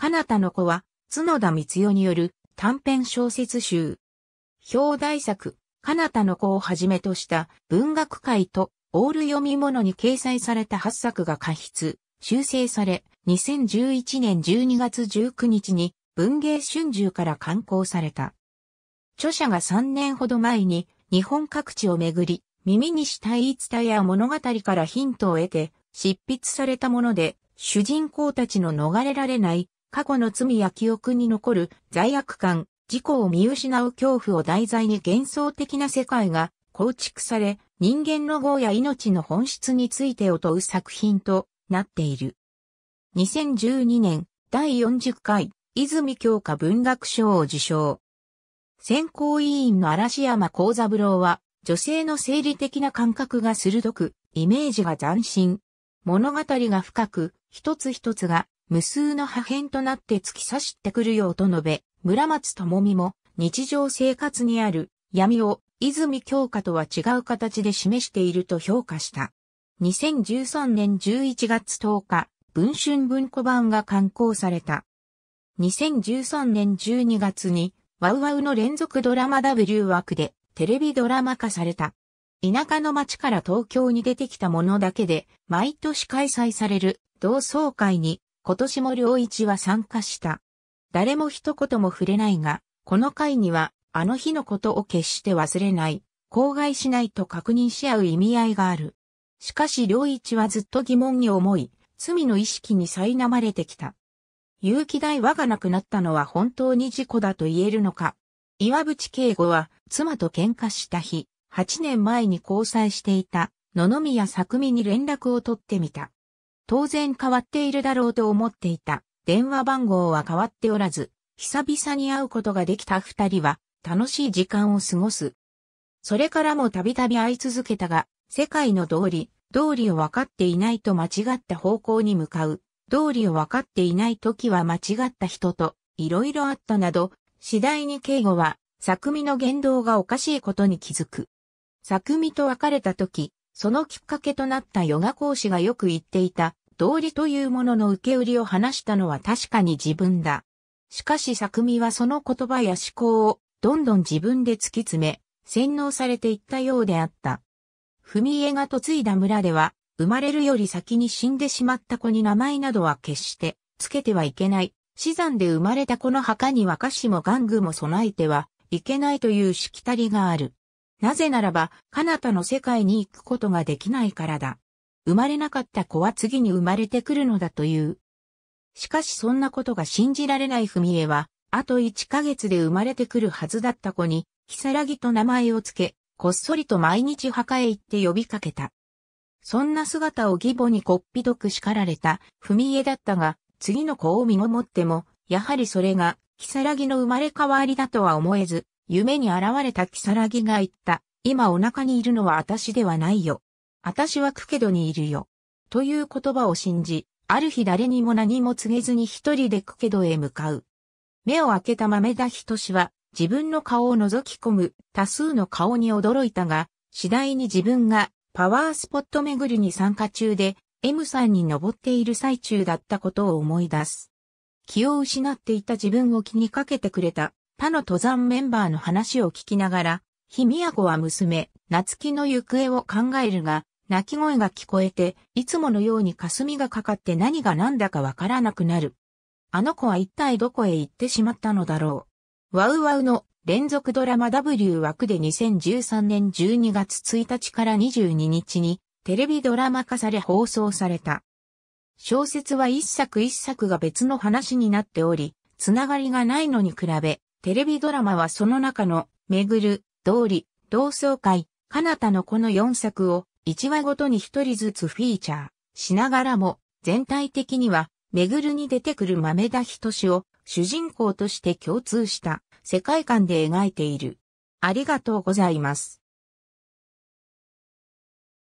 彼方の子は、角田光代による短編小説集。表題作、彼方の子をはじめとした文学界とオール読み物に掲載された8作が過筆、修正され、2011年12月19日に文芸春秋から刊行された。著者が3年ほど前に日本各地をめぐり、耳にした言い伝えや物語からヒントを得て、執筆されたもので、主人公たちの逃れられない過去の罪や記憶に残る罪悪感、自己を見失う恐怖を題材に幻想的な世界が構築され、人間の業や命の本質についてを問う作品となっている。2012年第40回泉教科文学賞を受賞。選考委員の嵐山幸三郎は、女性の生理的な感覚が鋭く、イメージが斬新。物語が深く、一つ一つが無数の破片となって突き刺してくるようと述べ、村松智美も日常生活にある闇を泉強化とは違う形で示していると評価した。2013年11月10日、文春文庫版が刊行された。2013年12月に、ワウワウの連続ドラマ W 枠でテレビドラマ化された。田舎の町から東京に出てきたものだけで、毎年開催される同窓会に今年も良一は参加した。誰も一言も触れないが、この回には、あの日のことを決して忘れない、口外しないと確認し合う意味合いがある。しかし良一はずっと疑問に思い、罪の意識に苛まれてきた。有機大和が亡くなったのは本当に事故だと言えるのか。岩渕敬吾は、妻と喧嘩した日、8年前に交際していた、野々宮作美に連絡を取ってみた。当然変わっているだろうと思っていた。電話番号は変わっておらず、久々に会うことができた二人は楽しい時間を過ごす。それからもたびたび会い続けたが、世界の道理、道理を分かっていないと間違った方向に向かう、道理を分かっていない時は間違った人といろいろあったなど、次第に敬語は、作美の言動がおかしいことに気づく。作美と別れた時、そのきっかけとなったヨガ講師がよく言っていた、道理というものの受け売りを話したのは確かに自分だ。しかし作味はその言葉や思考をどんどん自分で突き詰め、洗脳されていったようであった。文絵が嫁いだ村では、生まれるより先に死んでしまった子に名前などは決してつけてはいけない。死産で生まれた子の墓に和歌子も玩具も備えてはいけないというしきたりがある。なぜならば、彼方の世界に行くことができないからだ。生まれなかった子は次に生まれてくるのだという。しかしそんなことが信じられない文江は、あと1ヶ月で生まれてくるはずだった子に、如月と名前を付け、こっそりと毎日墓へ行って呼びかけた。そんな姿を義母にこっぴどく叱られた文江だったが、次の子を身守もっても、やはりそれが、如月の生まれ変わりだとは思えず、夢に現れた如月が言った、今お腹にいるのは私ではないよ。あたしはクケドにいるよ。という言葉を信じ、ある日誰にも何も告げずに一人でクケドへ向かう。目を開けた豆田ひとしは、自分の顔を覗き込む多数の顔に驚いたが、次第に自分がパワースポット巡りに参加中で、M さんに登っている最中だったことを思い出す。気を失っていた自分を気にかけてくれた他の登山メンバーの話を聞きながら、日宮子は娘、夏希の行方を考えるが、泣き声が聞こえて、いつものように霞がかかって何が何だかわからなくなる。あの子は一体どこへ行ってしまったのだろう。ワウワウの連続ドラマ W 枠で2013年12月1日から22日にテレビドラマ化され放送された。小説は一作一作が別の話になっており、つながりがないのに比べ、テレビドラマはその中の、めぐる、通り、同窓会、彼方のこの4作を1話ごとに一人ずつフィーチャーしながらも、全体的には、めぐるに出てくる豆田仁を主人公として共通した世界観で描いている。ありがとうございます。